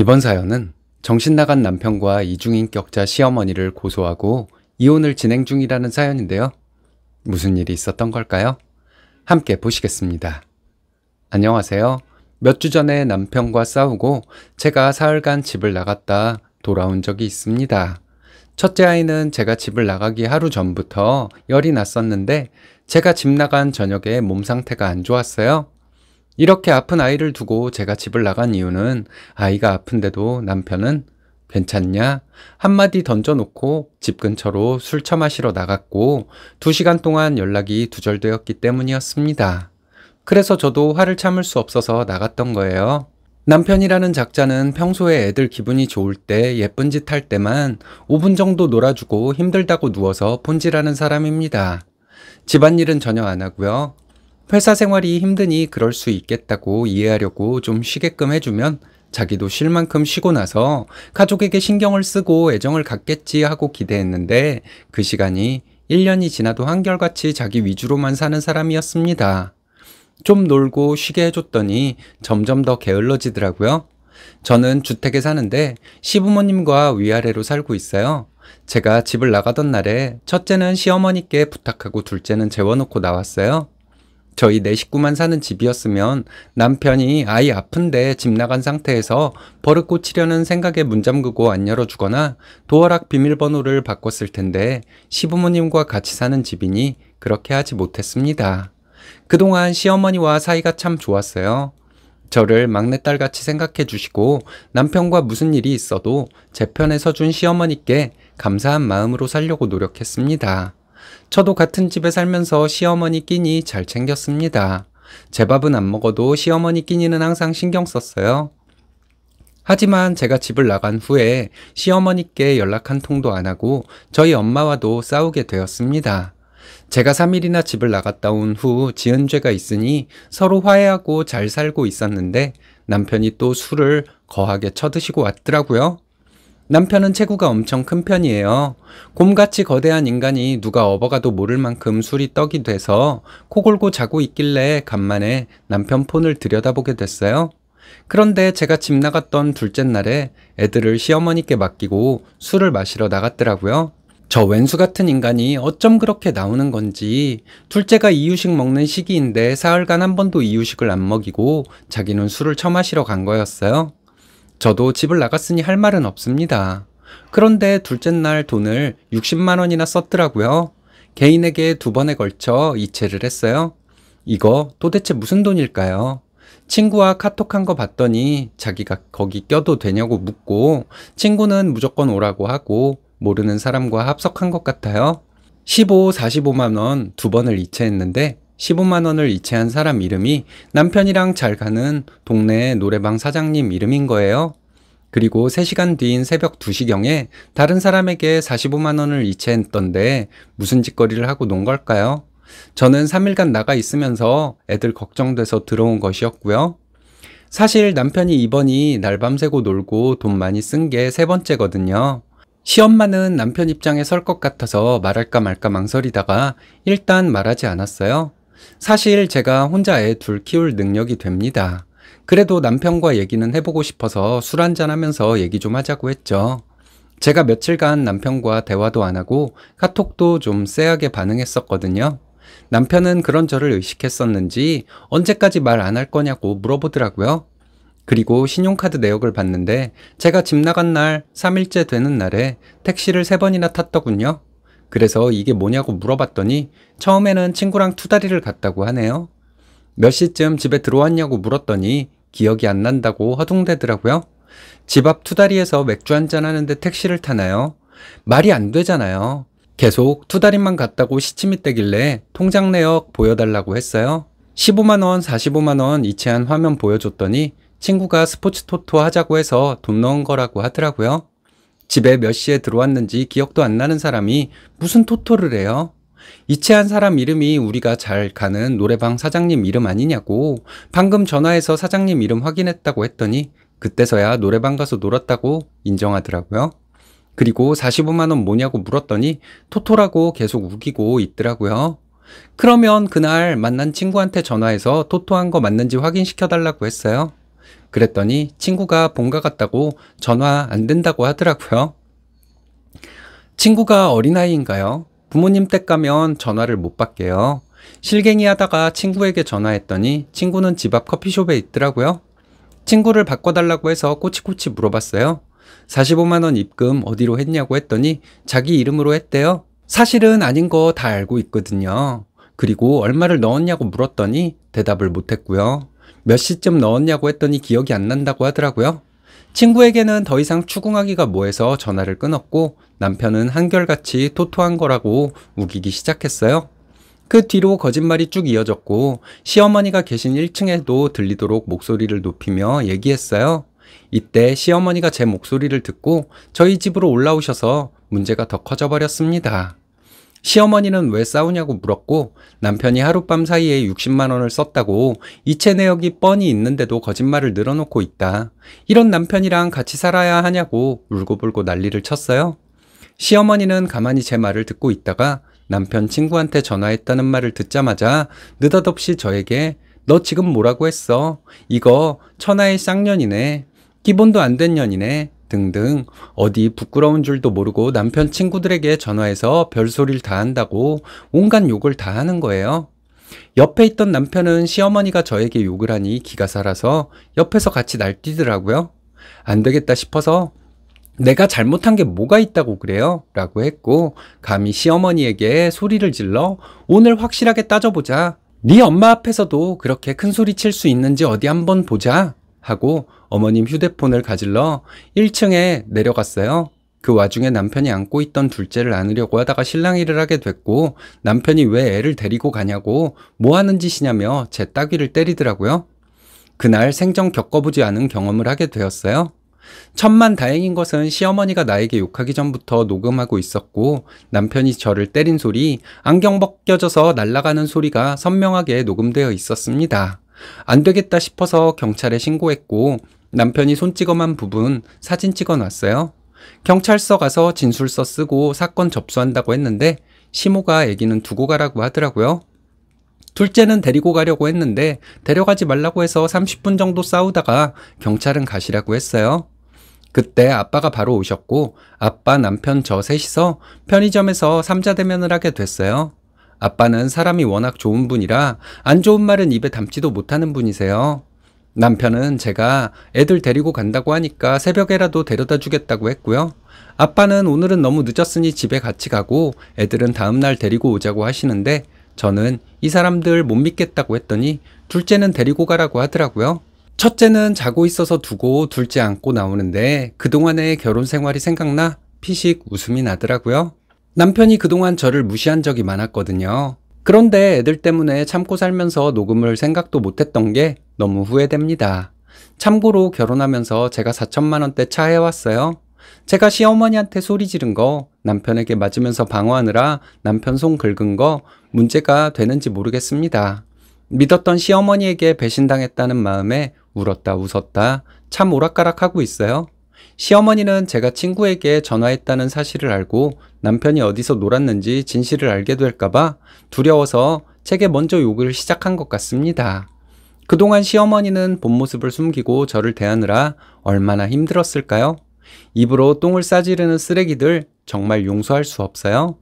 이번 사연은 정신 나간 남편과 이중인격자 시어머니를 고소하고 이혼을 진행 중이라는 사연인데요. 무슨 일이 있었던 걸까요? 함께 보시겠습니다. 안녕하세요. 몇 주 전에 남편과 싸우고 제가 사흘간 집을 나갔다 돌아온 적이 있습니다. 첫째 아이는 제가 집을 나가기 하루 전부터 열이 났었는데 제가 집 나간 저녁에 몸 상태가 안 좋았어요. 이렇게 아픈 아이를 두고 제가 집을 나간 이유는 아이가 아픈데도 남편은 괜찮냐? 한마디 던져놓고 집 근처로 술 처마시러 나갔고 두시간 동안 연락이 두절되었기 때문이었습니다. 그래서 저도 화를 참을 수 없어서 나갔던 거예요. 남편이라는 작자는 평소에 애들 기분이 좋을 때 예쁜 짓 할 때만 5분 정도 놀아주고 힘들다고 누워서 본질하는 사람입니다. 집안일은 전혀 안 하고요. 회사 생활이 힘드니 그럴 수 있겠다고 이해하려고 좀 쉬게끔 해주면 자기도 쉴 만큼 쉬고 나서 가족에게 신경을 쓰고 애정을 갖겠지 하고 기대했는데 그 시간이 1년이 지나도 한결같이 자기 위주로만 사는 사람이었습니다. 좀 놀고 쉬게 해줬더니 점점 더 게을러지더라고요. 저는 주택에 사는데 시부모님과 위아래로 살고 있어요. 제가 집을 나가던 날에 첫째는 시어머니께 부탁하고 둘째는 재워놓고 나왔어요. 저희 네 식구만 사는 집이었으면 남편이 아이 아픈데 집 나간 상태에서 버릇 고치려는 생각에 문 잠그고 안 열어주거나 도어락 비밀번호를 바꿨을 텐데 시부모님과 같이 사는 집이니 그렇게 하지 못했습니다. 그동안 시어머니와 사이가 참 좋았어요. 저를 막내딸 같이 생각해 주시고 남편과 무슨 일이 있어도 제 편에 서준 시어머니께 감사한 마음으로 살려고 노력했습니다. 저도 같은 집에 살면서 시어머니 끼니 잘 챙겼습니다. 제 밥은 안 먹어도 시어머니 끼니는 항상 신경 썼어요. 하지만 제가 집을 나간 후에 시어머니께 연락 한 통도 안 하고 저희 엄마와도 싸우게 되었습니다. 제가 3일이나 집을 나갔다 온 후 지은 죄가 있으니 서로 화해하고 잘 살고 있었는데 남편이 또 술을 거하게 쳐드시고 왔더라고요. 남편은 체구가 엄청 큰 편이에요. 곰같이 거대한 인간이 누가 업어가도 모를 만큼 술이 떡이 돼서 코 골고 자고 있길래 간만에 남편 폰을 들여다보게 됐어요. 그런데 제가 집 나갔던 둘째 날에 애들을 시어머니께 맡기고 술을 마시러 나갔더라고요. 저 왼수 같은 인간이 어쩜 그렇게 나오는 건지 둘째가 이유식 먹는 시기인데 사흘간 한 번도 이유식을 안 먹이고 자기는 술을 처마시러 간 거였어요. 저도 집을 나갔으니 할 말은 없습니다. 그런데 둘째 날 돈을 60만원이나 썼더라고요. 개인에게 두 번에 걸쳐 이체를 했어요. 이거 도대체 무슨 돈일까요? 친구와 카톡한 거 봤더니 자기가 거기 껴도 되냐고 묻고 친구는 무조건 오라고 하고 모르는 사람과 합석한 것 같아요. 15, 45만원 두 번을 이체했는데 15만 원을 이체한 사람 이름이 남편이랑 잘 가는 동네 노래방 사장님 이름인 거예요. 그리고 3시간 뒤인 새벽 2시경에 다른 사람에게 45만 원을 이체했던데 무슨 짓거리를 하고 논 걸까요? 저는 3일간 나가 있으면서 애들 걱정돼서 들어온 것이었고요. 사실 남편이 이번이 날 밤새고 놀고 돈 많이 쓴 게 세 번째거든요. 시엄마는 남편 입장에 설 것 같아서 말할까 말까 망설이다가 일단 말하지 않았어요. 사실 제가 혼자 애 둘 키울 능력이 됩니다. 그래도 남편과 얘기는 해보고 싶어서 술 한잔 하면서 얘기 좀 하자고 했죠. 제가 며칠간 남편과 대화도 안 하고 카톡도 좀 쎄하게 반응했었거든요. 남편은 그런 저를 의식했었는지 언제까지 말 안 할 거냐고 물어보더라고요. 그리고 신용카드 내역을 봤는데 제가 집 나간 날 3일째 되는 날에 택시를 3번이나 탔더군요. 그래서 이게 뭐냐고 물어봤더니 처음에는 친구랑 투다리를 갔다고 하네요. 몇 시쯤 집에 들어왔냐고 물었더니 기억이 안 난다고 허둥대더라고요. 집 앞 투다리에서 맥주 한잔 하는데 택시를 타나요? 말이 안 되잖아요. 계속 투다리만 갔다고 시침이 떼길래 통장 내역 보여달라고 했어요. 15만원, 45만원 이체한 화면 보여줬더니 친구가 스포츠 토토 하자고 해서 돈 넣은 거라고 하더라고요. 집에 몇 시에 들어왔는지 기억도 안 나는 사람이 무슨 토토를 해요? 이체한 사람 이름이 우리가 잘 가는 노래방 사장님 이름 아니냐고 방금 전화해서 사장님 이름 확인했다고 했더니 그때서야 노래방 가서 놀았다고 인정하더라고요. 그리고 45만원 뭐냐고 물었더니 토토라고 계속 우기고 있더라고요. 그러면 그날 만난 친구한테 전화해서 토토한 거 맞는지 확인시켜달라고 했어요. 그랬더니 친구가 본것 같다고 전화 안 된다고 하더라고요. 친구가 어린아이인가요? 부모님 댁 가면 전화를 못 받게요. 실갱이 하다가 친구에게 전화했더니 친구는 집 앞 커피숍에 있더라고요. 친구를 바꿔달라고 해서 꼬치꼬치 물어봤어요. 45만원 입금 어디로 했냐고 했더니 자기 이름으로 했대요. 사실은 아닌 거 다 알고 있거든요. 그리고 얼마를 넣었냐고 물었더니 대답을 못했고요. 몇 시쯤 넣었냐고 했더니 기억이 안 난다고 하더라고요. 친구에게는 더 이상 추궁하기가 뭐해서 전화를 끊었고 남편은 한결같이 토토한 거라고 우기기 시작했어요. 그 뒤로 거짓말이 쭉 이어졌고 시어머니가 계신 1층에도 들리도록 목소리를 높이며 얘기했어요. 이때 시어머니가 제 목소리를 듣고 저희 집으로 올라오셔서 문제가 더 커져버렸습니다. 시어머니는 왜 싸우냐고 물었고 남편이 하룻밤 사이에 60만 원을 썼다고 이체 내역이 뻔히 있는데도 거짓말을 늘어놓고 있다. 이런 남편이랑 같이 살아야 하냐고 울고불고 난리를 쳤어요. 시어머니는 가만히 제 말을 듣고 있다가 남편 친구한테 전화했다는 말을 듣자마자 느닷없이 저에게 너 지금 뭐라고 했어? 이거 천하의 쌍년이네. 기본도 안 된 년이네. 등등 어디 부끄러운 줄도 모르고 남편 친구들에게 전화해서 별소리를 다 한다고 온갖 욕을 다 하는 거예요. 옆에 있던 남편은 시어머니가 저에게 욕을 하니 기가 살아서 옆에서 같이 날뛰더라고요. 안 되겠다 싶어서 내가 잘못한 게 뭐가 있다고 그래요? 라고 했고 감히 시어머니에게 소리를 질러 오늘 확실하게 따져보자. 네 엄마 앞에서도 그렇게 큰 소리 칠 수 있는지 어디 한번 보자. 하고 어머님 휴대폰을 가질러 1층에 내려갔어요. 그 와중에 남편이 안고 있던 둘째를 안으려고 하다가 실랑이를 하게 됐고 남편이 왜 애를 데리고 가냐고 뭐 하는 짓이냐며 제 따귀를 때리더라고요. 그날 생전 겪어보지 않은 경험을 하게 되었어요. 천만 다행인 것은 시어머니가 나에게 욕하기 전부터 녹음하고 있었고 남편이 저를 때린 소리, 안경 벗겨져서 날아가는 소리가 선명하게 녹음되어 있었습니다. 안 되겠다 싶어서 경찰에 신고했고 남편이 손 찍어만 부분 사진 찍어 놨어요. 경찰서 가서 진술서 쓰고 사건 접수한다고 했는데 시모가 애기는 두고 가라고 하더라고요. 둘째는 데리고 가려고 했는데 데려가지 말라고 해서 30분 정도 싸우다가 경찰은 가시라고 했어요. 그때 아빠가 바로 오셨고 아빠 남편 저 셋이서 편의점에서 삼자대면을 하게 됐어요. 아빠는 사람이 워낙 좋은 분이라 안 좋은 말은 입에 담지도 못하는 분이세요. 남편은 제가 애들 데리고 간다고 하니까 새벽에라도 데려다 주겠다고 했고요. 아빠는 오늘은 너무 늦었으니 집에 같이 가고 애들은 다음날 데리고 오자고 하시는데 저는 이 사람들 못 믿겠다고 했더니 둘째는 데리고 가라고 하더라고요. 첫째는 자고 있어서 두고 둘째 안고 나오는데 그동안의 결혼 생활이 생각나 피식 웃음이 나더라고요. 남편이 그동안 저를 무시한 적이 많았거든요. 그런데 애들 때문에 참고 살면서 녹음을 생각도 못했던 게 너무 후회됩니다. 참고로 결혼하면서 제가 4천만원대 차 해왔어요. 제가 시어머니한테 소리 지른 거, 남편에게 맞으면서 방어하느라 남편 손 긁은 거 문제가 되는지 모르겠습니다. 믿었던 시어머니에게 배신당했다는 마음에 울었다 웃었다 참 오락가락하고 있어요. 시어머니는 제가 친구에게 전화했다는 사실을 알고 남편이 어디서 놀았는지 진실을 알게 될까봐 두려워서 책에 먼저 욕을 시작한 것 같습니다. 그동안 시어머니는 본 모습을 숨기고 저를 대하느라 얼마나 힘들었을까요? 입으로 똥을 싸지르는 쓰레기들 정말 용서할 수 없어요.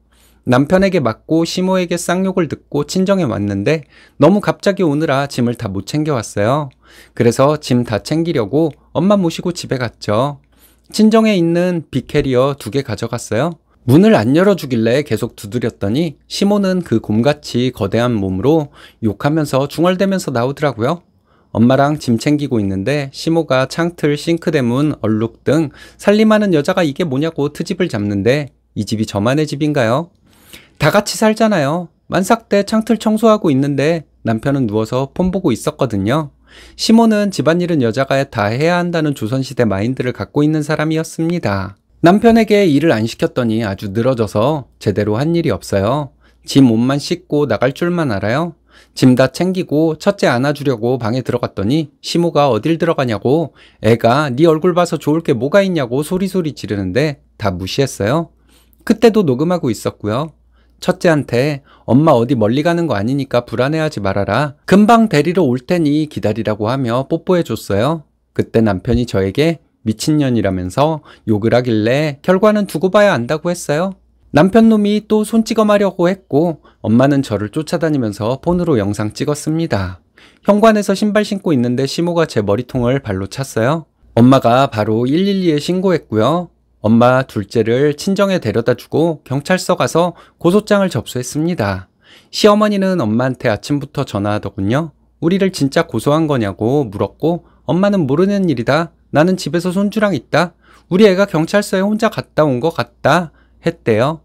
남편에게 맞고 시모에게 쌍욕을 듣고 친정에 왔는데 너무 갑자기 오느라 짐을 다 못 챙겨왔어요. 그래서 짐 다 챙기려고 엄마 모시고 집에 갔죠. 친정에 있는 빅캐리어 두 개 가져갔어요. 문을 안 열어주길래 계속 두드렸더니 시몬은 그 곰같이 거대한 몸으로 욕하면서 중얼대면서 나오더라고요. 엄마랑 짐 챙기고 있는데 시모가 창틀, 싱크대 문, 얼룩 등 살림하는 여자가 이게 뭐냐고 트집을 잡는데 이 집이 저만의 집인가요? 다 같이 살잖아요. 만삭 때 창틀 청소하고 있는데 남편은 누워서 폰 보고 있었거든요. 시모는 집안일은 여자가 다 해야 한다는 조선시대 마인드를 갖고 있는 사람이었습니다. 남편에게 일을 안 시켰더니 아주 늘어져서 제대로 한 일이 없어요. 짐 옷만 씻고 나갈 줄만 알아요. 짐 다 챙기고 첫째 안아주려고 방에 들어갔더니 시모가 어딜 들어가냐고 애가 네 얼굴 봐서 좋을 게 뭐가 있냐고 소리소리 지르는데 다 무시했어요. 그때도 녹음하고 있었고요. 첫째한테 엄마 어디 멀리 가는 거 아니니까 불안해하지 말아라. 금방 데리러 올 테니 기다리라고 하며 뽀뽀해 줬어요. 그때 남편이 저에게 미친년이라면서 욕을 하길래 결과는 두고 봐야 안다고 했어요. 남편놈이 또 손 찍어마려고 했고 엄마는 저를 쫓아다니면서 폰으로 영상 찍었습니다. 현관에서 신발 신고 있는데 시모가 제 머리통을 발로 찼어요. 엄마가 바로 112에 신고했고요. 엄마 둘째를 친정에 데려다 주고 경찰서 가서 고소장을 접수했습니다. 시어머니는 엄마한테 아침부터 전화하더군요. 우리를 진짜 고소한 거냐고 물었고 엄마는 모르는 일이다. 나는 집에서 손주랑 있다. 우리 애가 경찰서에 혼자 갔다 온 것 같다. 했대요.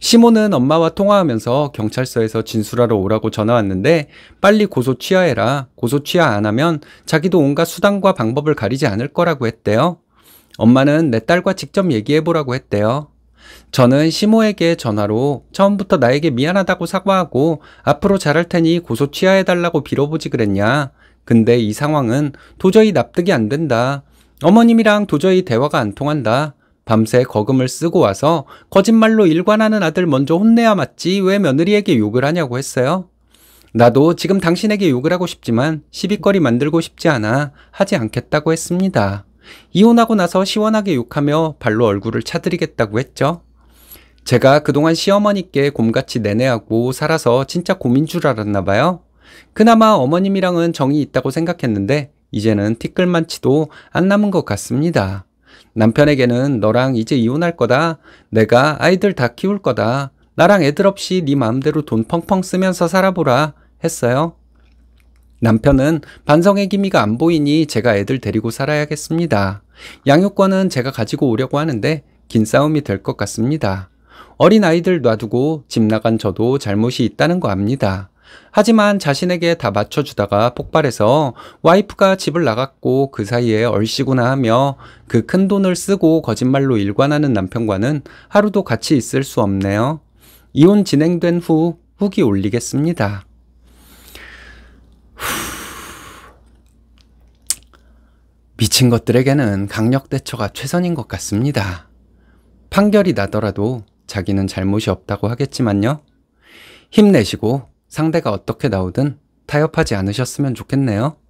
시몬은 엄마와 통화하면서 경찰서에서 진술하러 오라고 전화 왔는데 빨리 고소 취하해라. 고소 취하 안 하면 자기도 온갖 수단과 방법을 가리지 않을 거라고 했대요. 엄마는 내 딸과 직접 얘기해보라고 했대요. 저는 시모에게 전화로 처음부터 나에게 미안하다고 사과하고 앞으로 잘할 테니 고소 취하해달라고 빌어보지 그랬냐. 근데 이 상황은 도저히 납득이 안 된다. 어머님이랑 도저히 대화가 안 통한다. 밤새 거금을 쓰고 와서 거짓말로 일관하는 아들 먼저 혼내야 맞지 왜 며느리에게 욕을 하냐고 했어요. 나도 지금 당신에게 욕을 하고 싶지만 시비거리 만들고 싶지 않아 하지 않겠다고 했습니다. 이혼하고 나서 시원하게 욕하며 발로 얼굴을 차드리겠다고 했죠. 제가 그동안 시어머니께 곰같이 내내하고 살아서 진짜 고민 줄 알았나 봐요. 그나마 어머님이랑은 정이 있다고 생각했는데 이제는 티끌만 치도 안 남은 것 같습니다. 남편에게는 너랑 이제 이혼할 거다. 내가 아이들 다 키울 거다. 나랑 애들 없이 네 마음대로 돈 펑펑 쓰면서 살아보라 했어요. 남편은 반성의 기미가 안 보이니 제가 애들 데리고 살아야겠습니다. 양육권은 제가 가지고 오려고 하는데 긴 싸움이 될 것 같습니다. 어린 아이들 놔두고 집 나간 저도 잘못이 있다는 거 압니다. 하지만 자신에게 다 맞춰주다가 폭발해서 와이프가 집을 나갔고 그 사이에 얼씨구나 하며 그 큰 돈을 쓰고 거짓말로 일관하는 남편과는 하루도 같이 있을 수 없네요. 이혼 진행된 후 후기 올리겠습니다. 미친 것들에게는 강력 대처가 최선인 것 같습니다. 판결이 나더라도 자기는 잘못이 없다고 하겠지만요. 힘내시고 상대가 어떻게 나오든 타협하지 않으셨으면 좋겠네요.